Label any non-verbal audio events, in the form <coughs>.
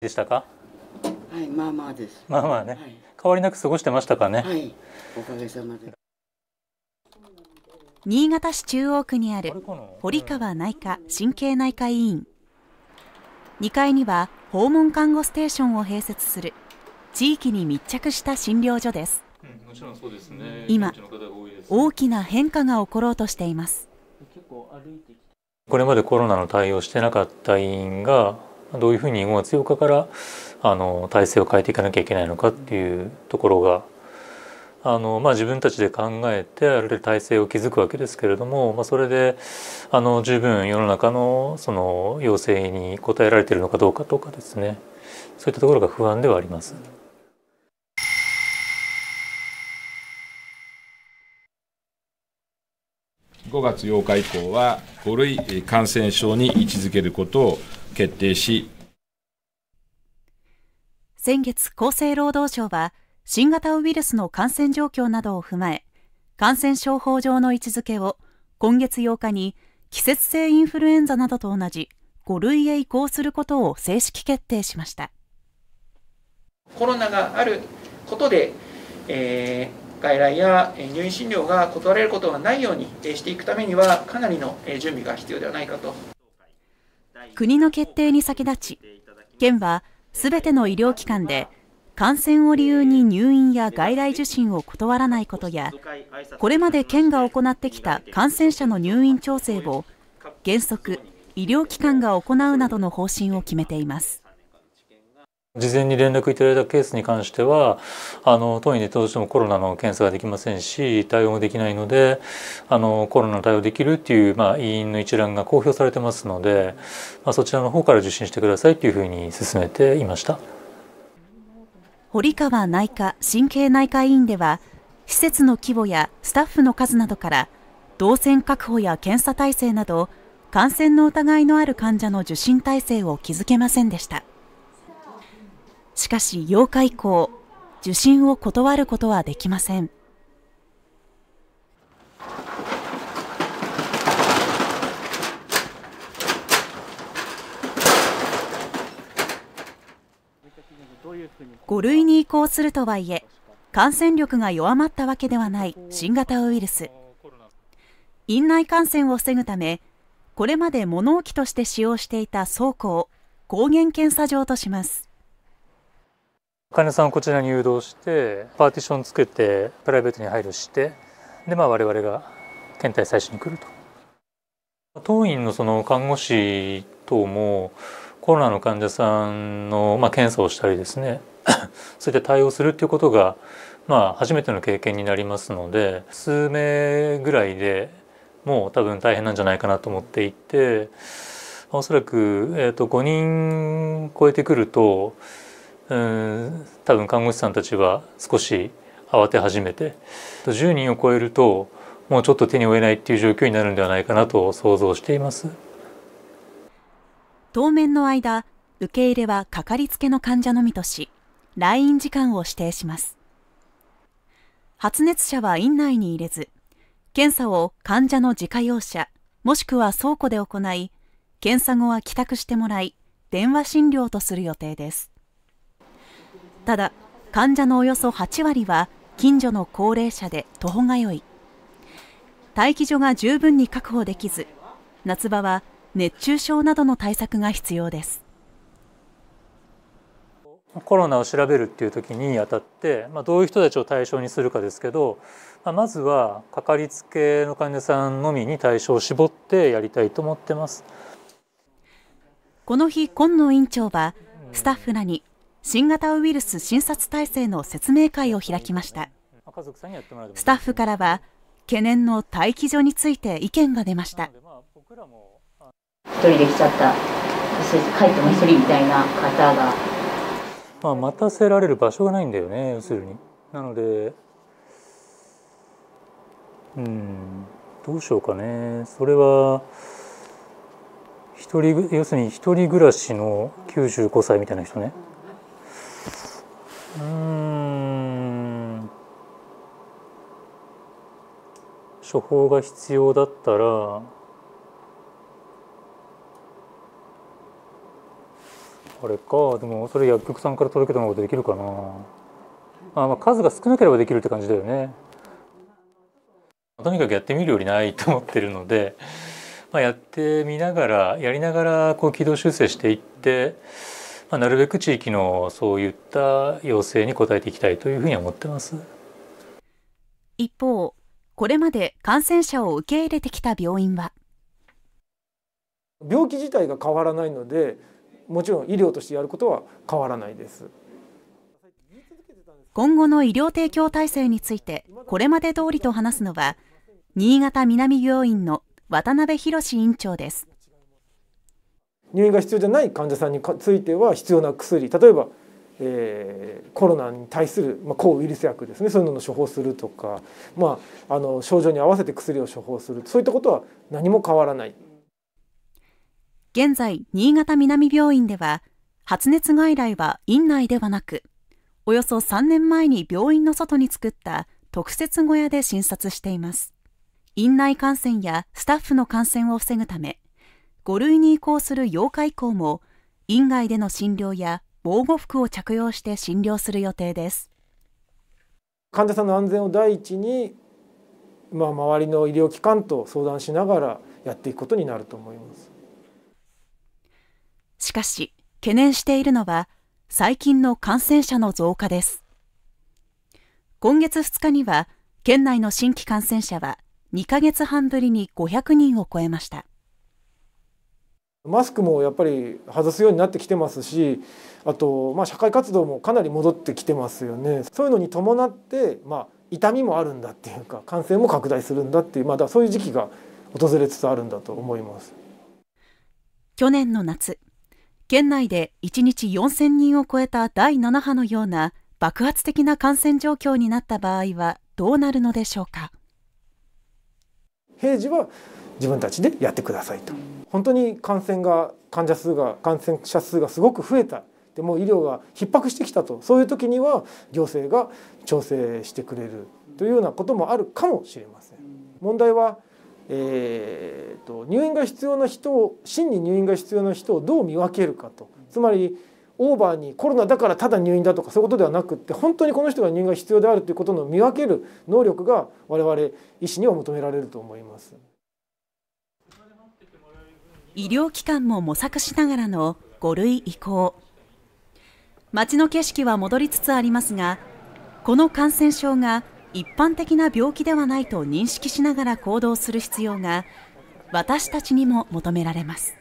でしたか。はい、まあまあです。まあまあね、はい、変わりなく過ごしてましたかね。はい、おかげさまで。新潟市中央区にある堀川内科神経内科医院。2階には訪問看護ステーションを併設する地域に密着した診療所です。うちろんそうですね。今、大きな変化が起ころうとしています。これまでコロナの対応してなかった医院がどういうふうに5月8日からあの体制を変えていかなきゃいけないのかっていうところがあの、まあ、自分たちで考えてある体制を築くわけですけれども、まあ、それであの十分世の中のその要請に応えられているのかどうかとかですねそういったところが不安ではあります。5月8日以降は5類感染症に位置づけることを決定し先月厚生労働省は新型ウイルスの感染状況などを踏まえ感染症法上の位置づけを今月8日に季節性インフルエンザなどと同じ5類へ移行することを正式決定しましたコロナがあることで、えー、外来や入院診療が断られることがないようにしていくためにはかなりの準備が必要ではないかと。国の決定に先立ち県はすべての医療機関で感染を理由に入院や外来受診を断らないことやこれまで県が行ってきた感染者の入院調整を原則医療機関が行うなどの方針を決めています事前に連絡いただいたケースに関してはあの当院でどうしてもコロナの検査ができませんし対応もできないのであのコロナの対応できるっていう、まあ、委員の一覧が公表されてますので、まあ、そちらの方から受診してくださいというふうに進めていました堀川内科神経内科医院では施設の規模やスタッフの数などから動線確保や検査体制など感染の疑いのある患者の受診体制を築けませんでした。しかし8日以降、受診を断ることはできません。5類に移行するとはいえ、感染力が弱まったわけではない新型ウイルス。院内感染を防ぐため、これまで物置として使用していた倉庫を抗原検査場とします。患者さんをこちらに誘導してパーティションつけてプライベートに配慮してで、まあ、我々が検体採取に来ると。当院のその看護師等もコロナの患者さんの、まあ、検査をしたりですね <coughs> そういった対応するっていうことが、まあ、初めての経験になりますので数名ぐらいでもう多分大変なんじゃないかなと思っていておそらく、えーと、と5人超えてくるとうん多分看護師さんたちは少し慌て始めて10人を超えるともうちょっと手に負えないっていう状況になるんではないかなと想像しています当面の間受け入れはかかりつけの患者のみとし来院時間を指定します発熱者は院内に入れず検査を患者の自家用車もしくは倉庫で行い検査後は帰宅してもらい電話診療とする予定ですただ患者のおよそ8割は近所の高齢者で徒歩通い待機所が十分に確保できず夏場は熱中症などの対策が必要ですコロナを調べるっていう時にあたって、まあ、どういう人たちを対象にするかですけど、まあ、まずはかかりつけの患者さんのみに対象を絞ってやりたいと思ってますこの日今野院長はスタッフらに新型ウイルス診察体制の説明会を開きましたスタッフからは懸念の待機所について意見が出ました一人で来ちゃった帰っても一人みたいな方が、まあ、待たせられる場所がないんだよね要するになのでうんどうしようかねそれは一人要するに一人暮らしの95歳みたいな人ねうん処方が必要だったらあれかでもそれ薬局さんから届けたもことできるかなあ、まあ、数が少なければできるって感じだよねとにかくやってみるよりないと思ってるので、まあ、やってみながらやりながらこう軌道修正していってまあ、なるべく地域のそういった要請に応えていきたいというふうに思ってます一方これまで感染者を受け入れてきた病院は病気自体が変わらないのでもちろん医療としてやることは変わらないです今後の医療提供体制についてこれまで通りと話すのは新潟南病院の渡辺博院長です入院が必要じゃない患者さんについては必要な薬例えば、えー、コロナに対する、まあ、抗ウイルス薬ですねそういうのを処方するとか、まあ、あの症状に合わせて薬を処方するそういったことは何も変わらない現在新潟南病院では発熱外来は院内ではなくおよそ3年前に病院の外に作った特設小屋で診察しています院内感染やスタッフの感染を防ぐため5類に移行する8日以降も院外での診療や防護服を着用して診療する予定です患者さんの安全を第一に、まあ、周りの医療機関と相談しながらやっていくことになると思いますしかし懸念しているのは最近の感染者の増加です今月2日には県内の新規感染者は2ヶ月半ぶりに500人を超えましたマスクもやっぱり外すようになってきてますしあと、まあ、社会活動もかなり戻ってきてますよねそういうのに伴って、まあ、痛みもあるんだっていうか感染も拡大するんだっていう、まだそういう時期が訪れつつあるんだと思います去年の夏県内で1日4000人を超えた第7波のような爆発的な感染状況になった場合はどうなるのでしょうか平時は自分たちでやってくださいと。本当に感染が患者数が感染者数がすごく増えたでも医療が逼迫してきたとそういう時には行政が調整してくれるというようなこともあるかもしれません。問題はえーと、入院が必要な人を真に入院が必要な人をどう見分けるかとつまりオーバーにコロナだからただ入院だとかそういうことではなくって本当にこの人が入院が必要であるということの見分ける能力が我々医師には求められると思います。医療機関も模索しながらの5類移行街の景色は戻りつつありますがこの感染症が一般的な病気ではないと認識しながら行動する必要が私たちにも求められます